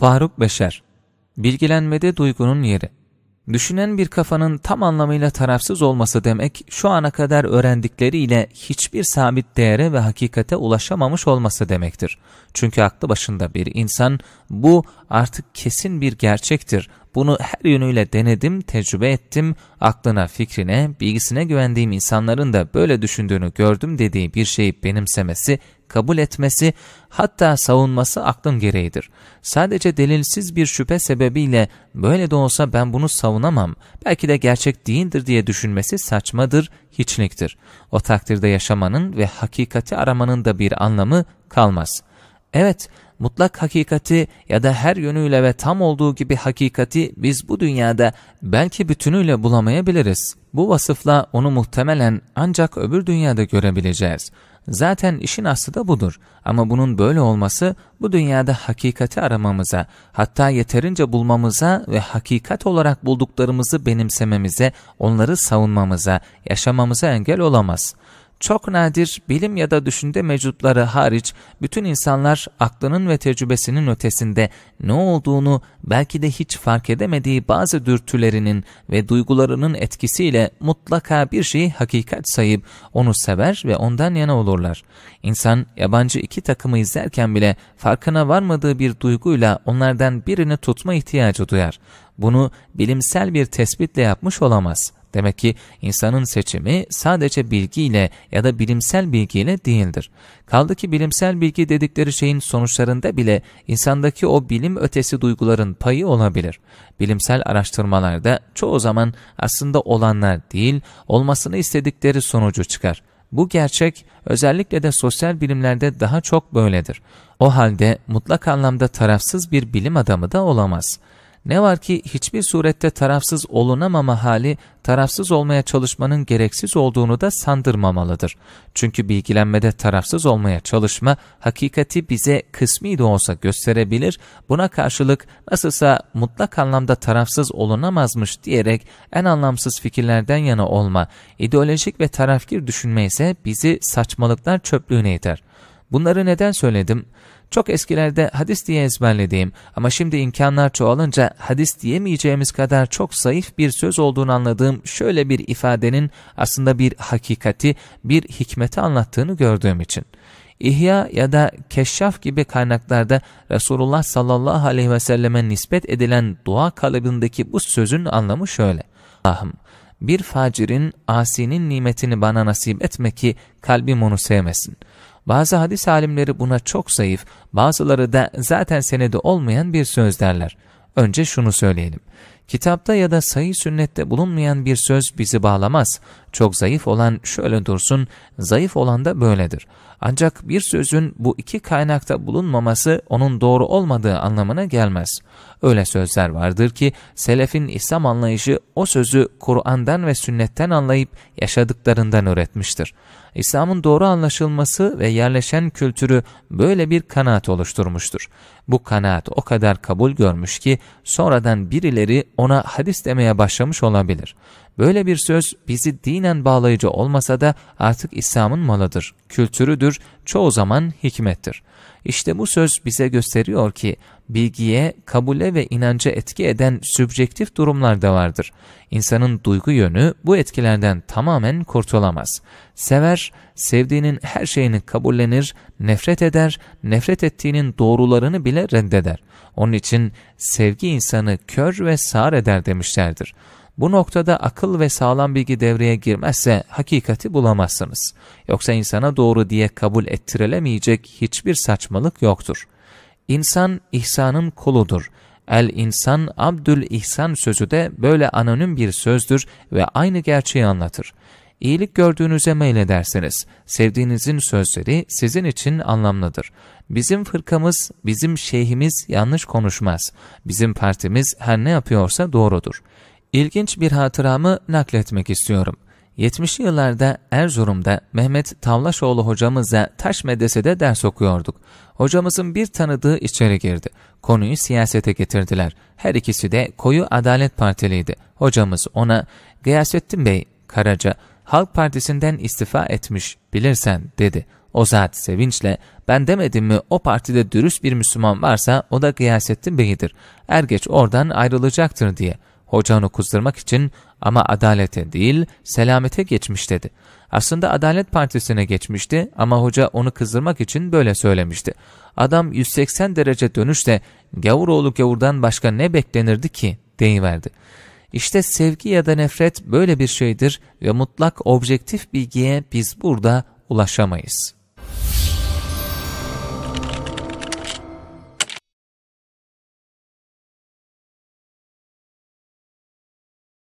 Faruk Beşer Bilgilenmede duygunun yeri Düşünen bir kafanın tam anlamıyla tarafsız olması demek, şu ana kadar öğrendikleriyle hiçbir sabit değere ve hakikate ulaşamamış olması demektir. Çünkü aklı başında bir insan, bu artık kesin bir gerçektir, bunu her yönüyle denedim, tecrübe ettim. Aklına, fikrine, bilgisine güvendiğim insanların da böyle düşündüğünü gördüm dediği bir şeyi benimsemesi, kabul etmesi, hatta savunması aklım gereğidir. Sadece delilsiz bir şüphe sebebiyle böyle de olsa ben bunu savunamam, belki de gerçek değildir diye düşünmesi saçmadır, hiçliktir. O takdirde yaşamanın ve hakikati aramanın da bir anlamı kalmaz. Evet, mutlak hakikati ya da her yönüyle ve tam olduğu gibi hakikati biz bu dünyada belki bütünüyle bulamayabiliriz. Bu vasıfla onu muhtemelen ancak öbür dünyada görebileceğiz. Zaten işin aslı da budur ama bunun böyle olması bu dünyada hakikati aramamıza, hatta yeterince bulmamıza ve hakikat olarak bulduklarımızı benimsememize, onları savunmamıza, yaşamamıza engel olamaz.'' çok nadir bilim ya da düşünce mevcutları hariç bütün insanlar aklının ve tecrübesinin ötesinde ne olduğunu belki de hiç fark edemediği bazı dürtülerinin ve duygularının etkisiyle mutlaka bir şeyi hakikat sayıp onu sever ve ondan yana olurlar. İnsan yabancı iki takımı izlerken bile farkına varmadığı bir duyguyla onlardan birini tutma ihtiyacı duyar. Bunu bilimsel bir tespitle yapmış olamaz.'' Demek ki insanın seçimi sadece bilgiyle ya da bilimsel bilgiyle değildir. Kaldı ki bilimsel bilgi dedikleri şeyin sonuçlarında bile insandaki o bilim ötesi duyguların payı olabilir. Bilimsel araştırmalarda çoğu zaman aslında olanlar değil, olmasını istedikleri sonucu çıkar. Bu gerçek özellikle de sosyal bilimlerde daha çok böyledir. O halde mutlak anlamda tarafsız bir bilim adamı da olamaz.'' Ne var ki hiçbir surette tarafsız olunamama hali, tarafsız olmaya çalışmanın gereksiz olduğunu da sandırmamalıdır. Çünkü bilgilenmede tarafsız olmaya çalışma, hakikati bize kısmi de olsa gösterebilir, buna karşılık nasılsa mutlak anlamda tarafsız olunamazmış diyerek en anlamsız fikirlerden yana olma, ideolojik ve tarafkir düşünme ise bizi saçmalıklar çöplüğüne iter.'' Bunları neden söyledim? Çok eskilerde hadis diye ezberlediğim ama şimdi imkanlar çoğalınca hadis diyemeyeceğimiz kadar çok zayıf bir söz olduğunu anladığım şöyle bir ifadenin aslında bir hakikati, bir hikmeti anlattığını gördüğüm için. İhya ya da Keşşaf gibi kaynaklarda Resulullah sallallahu aleyhi ve selleme nispet edilen dua kalıbındaki bu sözün anlamı şöyle. Allah'ım bir facirin, asinin nimetini bana nasip etme ki kalbim onu sevmesin.'' Bazı hadis alimleri buna çok zayıf, bazıları da zaten senede olmayan bir söz derler. Önce şunu söyleyelim. Kitapta ya da sayı sünnette bulunmayan bir söz bizi bağlamaz. Çok zayıf olan şöyle dursun, zayıf olan da böyledir. Ancak bir sözün bu iki kaynakta bulunmaması onun doğru olmadığı anlamına gelmez. Öyle sözler vardır ki selefin İslam anlayışı o sözü Kur'an'dan ve sünnetten anlayıp yaşadıklarından öğretmiştir. İslam'ın doğru anlaşılması ve yerleşen kültürü böyle bir kanaat oluşturmuştur. Bu kanaat o kadar kabul görmüş ki sonradan birileri ona hadis demeye başlamış olabilir. Böyle bir söz bizi dinen bağlayıcı olmasa da artık İslam'ın malıdır, kültürüdür, çoğu zaman hikmettir. İşte bu söz bize gösteriyor ki bilgiye, kabule ve inanca etki eden sübjektif durumlar da vardır. İnsanın duygu yönü bu etkilerden tamamen kurtulamaz. Sever, sevdiğinin her şeyini kabullenir, nefret eder, nefret ettiğinin doğrularını bile reddeder. Onun için sevgi insanı kör ve sağır eder demişlerdir. Bu noktada akıl ve sağlam bilgi devreye girmezse hakikati bulamazsınız. Yoksa insana doğru diye kabul ettirilemeyecek hiçbir saçmalık yoktur. İnsan ihsanın kuludur. El-insan abdül ihsan sözü de böyle anonim bir sözdür ve aynı gerçeği anlatır. İyilik gördüğünüze meyledersiniz. Sevdiğinizin sözleri sizin için anlamlıdır. Bizim fırkamız, bizim şeyhimiz yanlış konuşmaz. Bizim partimiz her ne yapıyorsa doğrudur. İlginç bir hatıramı nakletmek istiyorum. 70'li yıllarda Erzurum'da Mehmet Tavlaşoğlu hocamızla Taş Medrese'de ders okuyorduk. Hocamızın bir tanıdığı içeri girdi. Konuyu siyasete getirdiler. Her ikisi de koyu Adalet Partiliydi. Hocamız ona Gıyasettin Bey Karaca Halk Partisi'nden istifa etmiş bilirsen dedi. O zat sevinçle ben demedim mi o partide dürüst bir Müslüman varsa o da Gıyasettin Bey'idir. Er geç oradan ayrılacaktır diye.'' Hocanı kızdırmak için ama adalete değil selamete geçmiş dedi. Aslında Adalet Partisi'ne geçmişti ama hoca onu kızdırmak için böyle söylemişti. Adam 180 derece dönüşle gavuroğlu gavurdan başka ne beklenirdi ki deyiverdi. İşte sevgi ya da nefret böyle bir şeydir ve mutlak objektif bilgiye biz burada ulaşamayız.''